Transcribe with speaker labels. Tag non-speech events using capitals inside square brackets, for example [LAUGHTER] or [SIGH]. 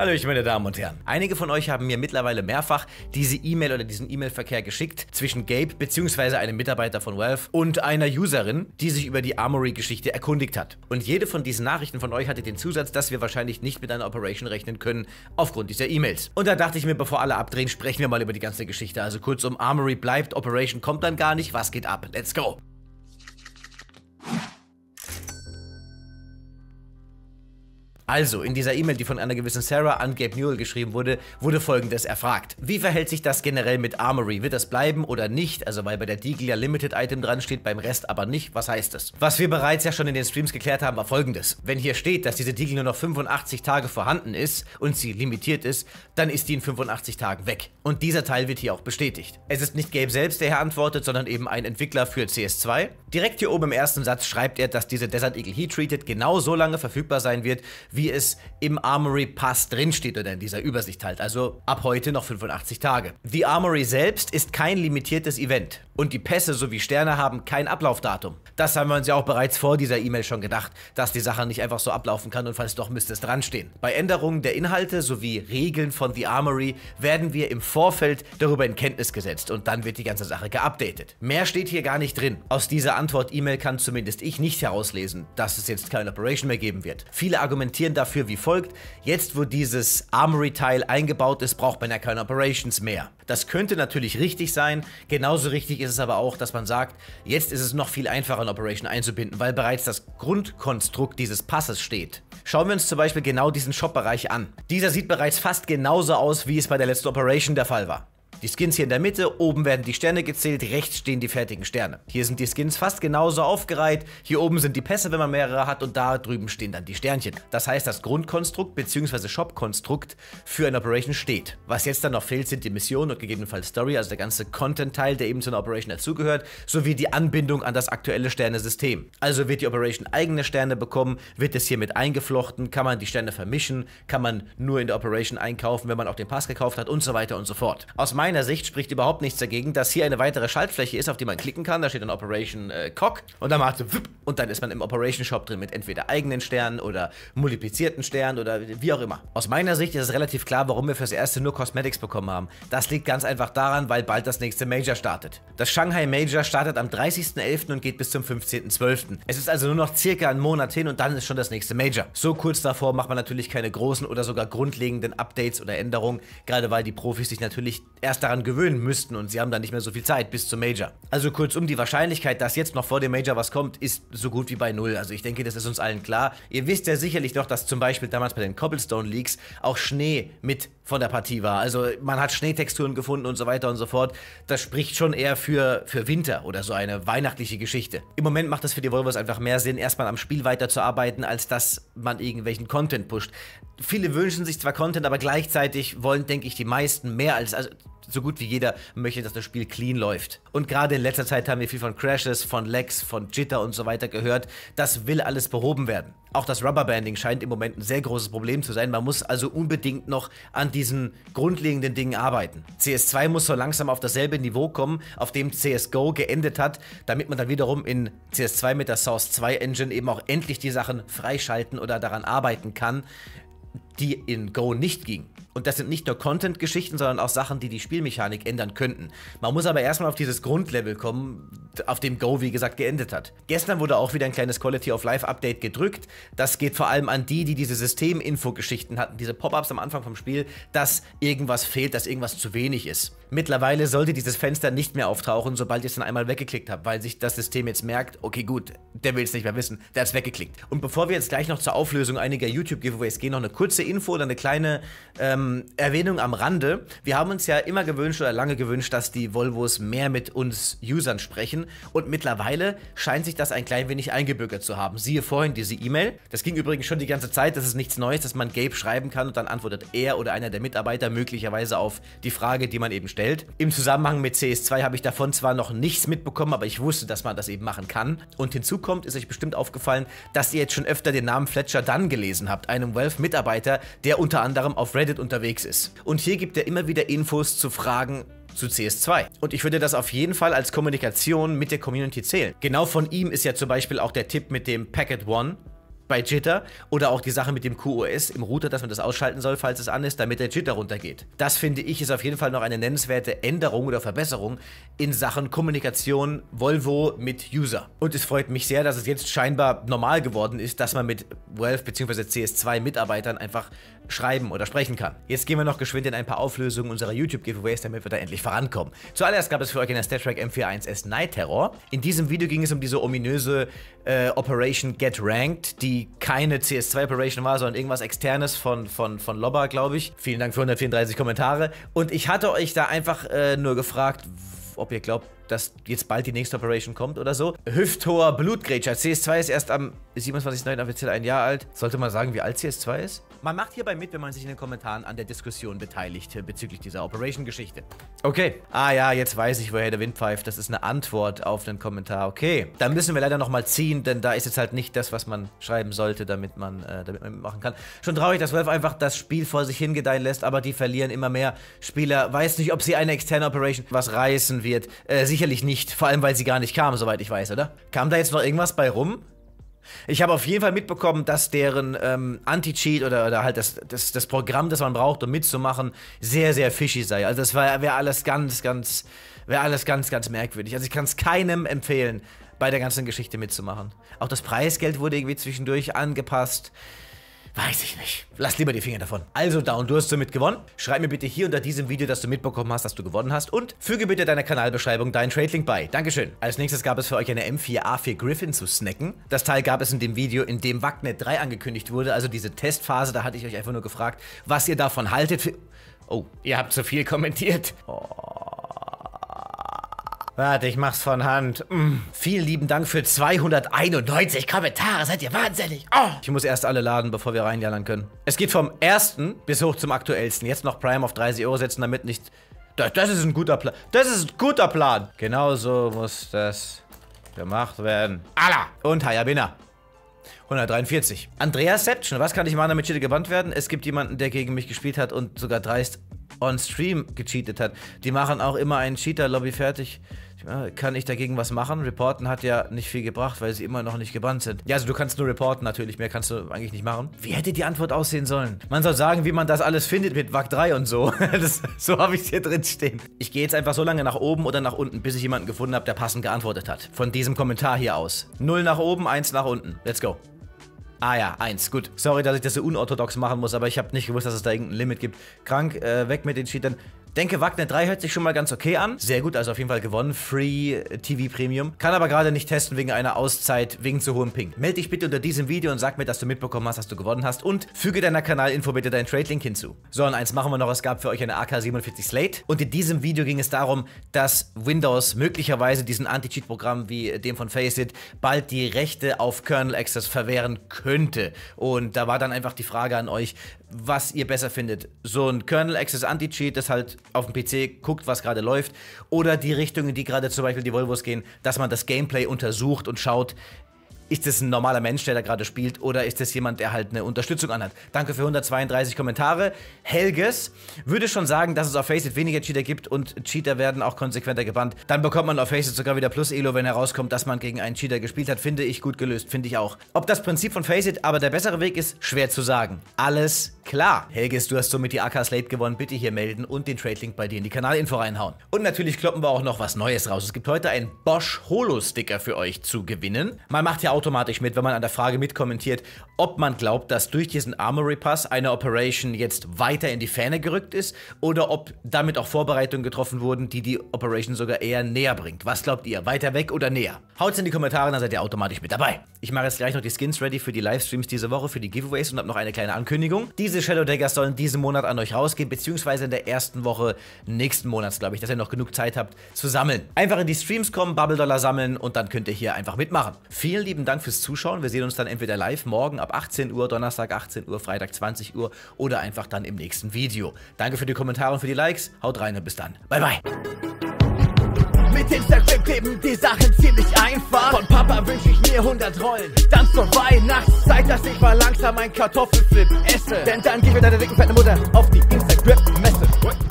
Speaker 1: Hallöchen, meine Damen und Herren. Einige von euch haben mir mittlerweile mehrfach diese E-Mail oder diesen E-Mail-Verkehr geschickt zwischen Gabe bzw. einem Mitarbeiter von Wealth und einer Userin, die sich über die Armory-Geschichte erkundigt hat. Und jede von diesen Nachrichten von euch hatte den Zusatz, dass wir wahrscheinlich nicht mit einer Operation rechnen können aufgrund dieser E-Mails. Und da dachte ich mir, bevor alle abdrehen, sprechen wir mal über die ganze Geschichte. Also kurzum, Armory bleibt, Operation kommt dann gar nicht, was geht ab? Let's go! Also, in dieser E-Mail, die von einer gewissen Sarah an Gabe Newell geschrieben wurde, wurde folgendes erfragt. Wie verhält sich das generell mit Armory? Wird das bleiben oder nicht? Also, weil bei der Deagle ja Limited Item dran steht, beim Rest aber nicht. Was heißt das? Was wir bereits ja schon in den Streams geklärt haben, war folgendes. Wenn hier steht, dass diese Deagle nur noch 85 Tage vorhanden ist und sie limitiert ist, dann ist die in 85 Tagen weg. Und dieser Teil wird hier auch bestätigt. Es ist nicht Gabe selbst, der hier antwortet, sondern eben ein Entwickler für CS2. Direkt hier oben im ersten Satz schreibt er, dass diese Desert Eagle Heat Treated genau so lange verfügbar sein wird, wie es im Armory Pass drinsteht oder in dieser Übersicht halt. Also ab heute noch 85 Tage. The Armory selbst ist kein limitiertes Event. Und die Pässe sowie Sterne haben kein Ablaufdatum. Das haben wir uns ja auch bereits vor dieser E-Mail schon gedacht, dass die Sache nicht einfach so ablaufen kann und falls doch müsste es dran stehen. Bei Änderungen der Inhalte sowie Regeln von The Armory werden wir im Vor Vorfeld darüber in Kenntnis gesetzt und dann wird die ganze Sache geupdatet. Mehr steht hier gar nicht drin. Aus dieser Antwort-E-Mail kann zumindest ich nicht herauslesen, dass es jetzt keine Operation mehr geben wird. Viele argumentieren dafür wie folgt, jetzt wo dieses Armory-Teil eingebaut ist, braucht man ja keine Operations mehr. Das könnte natürlich richtig sein, genauso richtig ist es aber auch, dass man sagt, jetzt ist es noch viel einfacher, eine Operation einzubinden, weil bereits das Grundkonstrukt dieses Passes steht. Schauen wir uns zum Beispiel genau diesen Shop-Bereich an. Dieser sieht bereits fast genauso aus, wie es bei der letzten Operation der Fall war. Die Skins hier in der Mitte, oben werden die Sterne gezählt, rechts stehen die fertigen Sterne. Hier sind die Skins fast genauso aufgereiht, hier oben sind die Pässe, wenn man mehrere hat und da drüben stehen dann die Sternchen. Das heißt, das Grundkonstrukt bzw. Shop-Konstrukt für eine Operation steht. Was jetzt dann noch fehlt, sind die Missionen und gegebenenfalls Story, also der ganze Content-Teil, der eben zu einer Operation dazugehört, sowie die Anbindung an das aktuelle Sternesystem. Also wird die Operation eigene Sterne bekommen, wird es hier mit eingeflochten, kann man die Sterne vermischen, kann man nur in der Operation einkaufen, wenn man auch den Pass gekauft hat und so weiter und so fort. Aus meiner meiner Sicht spricht überhaupt nichts dagegen, dass hier eine weitere Schaltfläche ist, auf die man klicken kann. Da steht dann Operation äh, Cock und dann macht wipp, und dann ist man im Operation Shop drin mit entweder eigenen Sternen oder multiplizierten Sternen oder wie auch immer. Aus meiner Sicht ist es relativ klar, warum wir fürs erste nur Cosmetics bekommen haben. Das liegt ganz einfach daran, weil bald das nächste Major startet. Das Shanghai Major startet am 30.11. und geht bis zum 15.12. Es ist also nur noch circa einen Monat hin und dann ist schon das nächste Major. So kurz davor macht man natürlich keine großen oder sogar grundlegenden Updates oder Änderungen, gerade weil die Profis sich natürlich erst erst daran gewöhnen müssten und sie haben dann nicht mehr so viel Zeit bis zum Major. Also kurzum, die Wahrscheinlichkeit, dass jetzt noch vor dem Major was kommt, ist so gut wie bei Null. Also ich denke, das ist uns allen klar. Ihr wisst ja sicherlich doch, dass zum Beispiel damals bei den Cobblestone Leaks auch Schnee mit von der Partie war. Also man hat Schneetexturen gefunden und so weiter und so fort. Das spricht schon eher für, für Winter oder so eine weihnachtliche Geschichte. Im Moment macht es für die Volvos einfach mehr Sinn, erstmal am Spiel weiterzuarbeiten, als dass man irgendwelchen Content pusht. Viele wünschen sich zwar Content, aber gleichzeitig wollen, denke ich, die meisten mehr als, also so gut wie jeder möchte, dass das Spiel clean läuft. Und gerade in letzter Zeit haben wir viel von Crashes, von Lags, von Jitter und so weiter gehört. Das will alles behoben werden. Auch das Rubberbanding scheint im Moment ein sehr großes Problem zu sein. Man muss also unbedingt noch an diesen grundlegenden Dingen arbeiten. CS2 muss so langsam auf dasselbe Niveau kommen, auf dem CSGO geendet hat, damit man dann wiederum in CS2 mit der Source 2 Engine eben auch endlich die Sachen freischalten oder daran arbeiten kann, die in Go nicht gingen. Und das sind nicht nur Content-Geschichten, sondern auch Sachen, die die Spielmechanik ändern könnten. Man muss aber erstmal auf dieses Grundlevel kommen, auf dem Go, wie gesagt, geendet hat. Gestern wurde auch wieder ein kleines Quality of Life-Update gedrückt. Das geht vor allem an die, die diese System-Info-Geschichten hatten, diese Pop-ups am Anfang vom Spiel, dass irgendwas fehlt, dass irgendwas zu wenig ist. Mittlerweile sollte dieses Fenster nicht mehr auftauchen, sobald ich es dann einmal weggeklickt habe, weil sich das System jetzt merkt, okay gut, der will es nicht mehr wissen, der hat es weggeklickt. Und bevor wir jetzt gleich noch zur Auflösung einiger YouTube-Giveaways gehen, noch eine kurze Info oder eine kleine ähm, ähm, Erwähnung am Rande. Wir haben uns ja immer gewünscht oder lange gewünscht, dass die Volvos mehr mit uns Usern sprechen. Und mittlerweile scheint sich das ein klein wenig eingebürgert zu haben. Siehe vorhin diese E-Mail. Das ging übrigens schon die ganze Zeit. Das ist nichts Neues, dass man Gabe schreiben kann und dann antwortet er oder einer der Mitarbeiter möglicherweise auf die Frage, die man eben stellt. Im Zusammenhang mit CS2 habe ich davon zwar noch nichts mitbekommen, aber ich wusste, dass man das eben machen kann. Und hinzu kommt, ist euch bestimmt aufgefallen, dass ihr jetzt schon öfter den Namen Fletcher Dunn gelesen habt, einem Valve-Mitarbeiter, der unter anderem auf Reddit unter unterwegs ist. Und hier gibt er immer wieder Infos zu Fragen zu CS2. Und ich würde das auf jeden Fall als Kommunikation mit der Community zählen. Genau von ihm ist ja zum Beispiel auch der Tipp mit dem Packet One, bei Jitter oder auch die Sache mit dem QoS im Router, dass man das ausschalten soll, falls es an ist, damit der Jitter runtergeht. Das finde ich ist auf jeden Fall noch eine nennenswerte Änderung oder Verbesserung in Sachen Kommunikation Volvo mit User. Und es freut mich sehr, dass es jetzt scheinbar normal geworden ist, dass man mit Valve bzw. CS2 Mitarbeitern einfach schreiben oder sprechen kann. Jetzt gehen wir noch geschwind in ein paar Auflösungen unserer YouTube-Giveaways, damit wir da endlich vorankommen. Zuallererst gab es für euch in der Star Trek M41S Night Terror. In diesem Video ging es um diese ominöse äh, Operation Get Ranked, die keine CS2-Operation war, sondern irgendwas externes von, von, von Lobba, glaube ich. Vielen Dank für 134 Kommentare. Und ich hatte euch da einfach äh, nur gefragt, ob ihr glaubt, dass jetzt bald die nächste Operation kommt oder so. Hüfthoher Blutgrätscher. CS2 ist erst am 27.09. offiziell ein Jahr alt. Sollte man sagen, wie alt CS2 ist? Man macht hierbei mit, wenn man sich in den Kommentaren an der Diskussion beteiligt äh, bezüglich dieser Operation-Geschichte. Okay. Ah ja, jetzt weiß ich, woher der Wind pfeift. Das ist eine Antwort auf den Kommentar. Okay. Da müssen wir leider nochmal ziehen, denn da ist jetzt halt nicht das, was man schreiben sollte, damit man, äh, damit man machen kann. Schon traurig, dass Valve einfach das Spiel vor sich hingedeihen lässt, aber die verlieren immer mehr Spieler. Weiß nicht, ob sie eine externe Operation was reißen wird. Äh, sie sicherlich nicht, vor allem weil sie gar nicht kam, soweit ich weiß, oder? Kam da jetzt noch irgendwas bei rum? Ich habe auf jeden Fall mitbekommen, dass deren ähm, Anti-Cheat oder, oder halt das, das, das Programm, das man braucht, um mitzumachen, sehr, sehr fishy sei. Also das wäre alles ganz, ganz, wäre alles ganz, ganz merkwürdig. Also ich kann es keinem empfehlen, bei der ganzen Geschichte mitzumachen. Auch das Preisgeld wurde irgendwie zwischendurch angepasst. Weiß ich nicht. Lass lieber die Finger davon. Also Down, du hast somit gewonnen. Schreib mir bitte hier unter diesem Video, dass du mitbekommen hast, dass du gewonnen hast und füge bitte deiner Kanalbeschreibung deinen Trade-Link bei. Dankeschön. Als nächstes gab es für euch eine M4A4 Griffin zu snacken. Das Teil gab es in dem Video, in dem Wagnet 3 angekündigt wurde, also diese Testphase, da hatte ich euch einfach nur gefragt, was ihr davon haltet. Oh, ihr habt zu viel kommentiert. Oh. Warte, ich mach's von Hand. Mm. Vielen lieben Dank für 291 Kommentare. Seid ihr wahnsinnig? Oh. Ich muss erst alle laden, bevor wir reinjallern können. Es geht vom ersten bis hoch zum aktuellsten. Jetzt noch Prime auf 30 Euro setzen, damit nicht... Das, das ist ein guter Plan. Das ist ein guter Plan. Genauso muss das gemacht werden. Alla! Und Hayabina. 143. Andreas Seption, was kann ich machen, damit Schilde gebannt werden? Es gibt jemanden, der gegen mich gespielt hat und sogar dreist on stream gecheatet hat. Die machen auch immer einen Cheater-Lobby fertig. Kann ich dagegen was machen? Reporten hat ja nicht viel gebracht, weil sie immer noch nicht gebannt sind. Ja, also du kannst nur reporten natürlich, mehr kannst du eigentlich nicht machen. Wie hätte die Antwort aussehen sollen? Man soll sagen, wie man das alles findet mit WAG 3 und so. [LAUGHS] Das, so habe ich es hier drin stehen. Ich gehe jetzt einfach so lange nach oben oder nach unten, bis ich jemanden gefunden habe, der passend geantwortet hat. Von diesem Kommentar hier aus. Null nach oben, eins nach unten. Let's go. Ah ja, eins, gut. Sorry, dass ich das so unorthodox machen muss, aber ich habe nicht gewusst, dass es da irgendein Limit gibt. Krank, äh, weg mit den Cheatern. Denke, Wagner 3 hört sich schon mal ganz okay an. Sehr gut, also auf jeden Fall gewonnen. Free äh, TV Premium. Kann aber gerade nicht testen wegen einer Auszeit, wegen zu hohem Ping. Meld dich bitte unter diesem Video und sag mir, dass du mitbekommen hast, dass du gewonnen hast und füge deiner Kanalinfo bitte deinen Trade-Link hinzu. So, und eins machen wir noch. Es gab für euch eine AK-47 Slate und in diesem Video ging es darum, dass Windows möglicherweise diesen Anti-Cheat-Programm wie äh, dem von Faceit bald die Rechte auf Kernel Access verwehren könnte. Und da war dann einfach die Frage an euch, was ihr besser findet. So ein Kernel Access Anti-Cheat, das halt auf dem PC guckt, was gerade läuft. Oder die Richtungen, die gerade zum Beispiel die Volvos gehen, dass man das Gameplay untersucht und schaut, ist das ein normaler Mensch, der da gerade spielt, oder ist das jemand, der halt eine Unterstützung anhat? Danke für 132 Kommentare. Helges würde schon sagen, dass es auf Faceit weniger Cheater gibt und Cheater werden auch konsequenter gebannt. Dann bekommt man auf Faceit sogar wieder Plus-Elo, wenn herauskommt, dass man gegen einen Cheater gespielt hat. Finde ich gut gelöst, finde ich auch. Ob das Prinzip von Faceit aber der bessere Weg ist, schwer zu sagen. Alles klar. Helges, du hast somit die AK Slate gewonnen. Bitte hier melden und den Trade-Link bei dir in die Kanalinfo reinhauen. Und natürlich kloppen wir auch noch was Neues raus. Es gibt heute einen Bosch Holo-Sticker für euch zu gewinnen. Man macht ja auch automatisch mit, wenn man an der Frage mitkommentiert, ob man glaubt, dass durch diesen Armory Pass eine Operation jetzt weiter in die Ferne gerückt ist oder ob damit auch Vorbereitungen getroffen wurden, die die Operation sogar eher näher bringt. Was glaubt ihr? Weiter weg oder näher? Haut es in die Kommentare, dann seid ihr automatisch mit dabei. Ich mache jetzt gleich noch die Skins ready für die Livestreams diese Woche, für die Giveaways und habe noch eine kleine Ankündigung. Diese Shadow Daggers sollen diesen Monat an euch rausgehen, beziehungsweise in der ersten Woche nächsten Monats, glaube ich, dass ihr noch genug Zeit habt zu sammeln. Einfach in die Streams kommen, Bubble Dollar sammeln und dann könnt ihr hier einfach mitmachen. Vielen lieben Dank. Dank fürs Zuschauen. Wir sehen uns dann entweder live morgen ab 18 Uhr, Donnerstag 18 Uhr, Freitag 20 Uhr oder einfach dann im nächsten Video. Danke für die Kommentare und für die Likes. Haut rein und bis dann. Bye, bye. Mit Instagram kleben die Sachen ziemlich einfach. Von Papa wünsche ich mir 100 Rollen. Dann zur Weihnachtszeit, dass ich mal langsam einen Kartoffelflip esse. Denn dann gib mir deine dicken fette Mutter auf die Instagram-Messe.